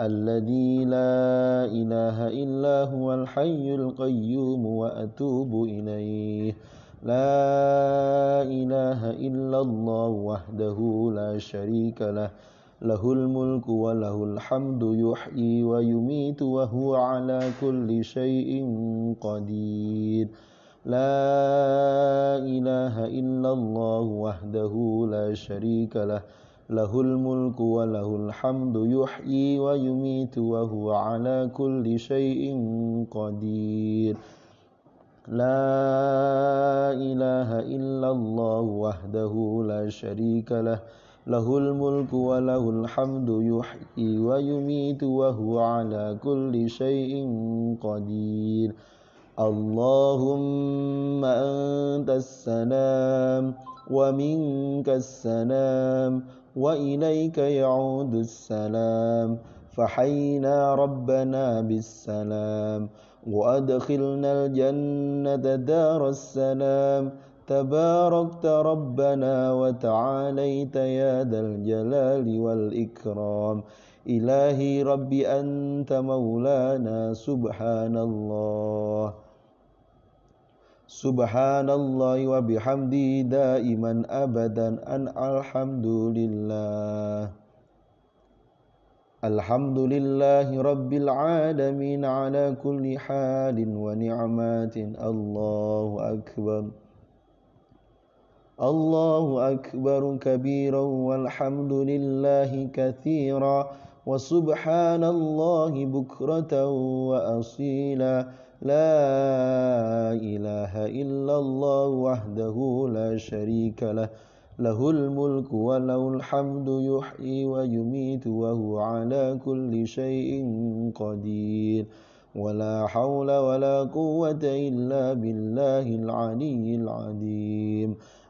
الذي لا إله إلا هو الحي القيوم وأتوب إليه لا إله إلا الله وحده لا شريك له له الملك وله الحمد يحيي ويميت وهو على كل شيء قدير لا إله إلا الله وحده لا شريك له له الملك وله الحمد يحيي ويميت وهو على كل شيء قدير لا إله إلا الله وحده لا شريك له له الملك وله الحمد يحيي ويميت وهو على كل شيء قدير اللهم أنت السلام ومنك السلام وإليك يعود السلام فحينا ربنا بالسلام وأدخلنا الجنة دار السلام تباركت ربنا وتعاليت يا ذا الجلال والإكرام إلهي ربي أنت مولانا سبحان الله سبحان الله وبحمده دائما أبدا أن الحمد لله الحمد لله رب العالمين على كل حال ونعمات الله أكبر الله أكبر كبيرا والحمد لله كثيرا وسبحان الله بكرة وأصيلا لا إله إلا الله وحده لا شريك له له الملك وله الحمد يحيي ويميت وهو على كل شيء قدير ولا حول ولا قوة إلا بالله العلي العظيم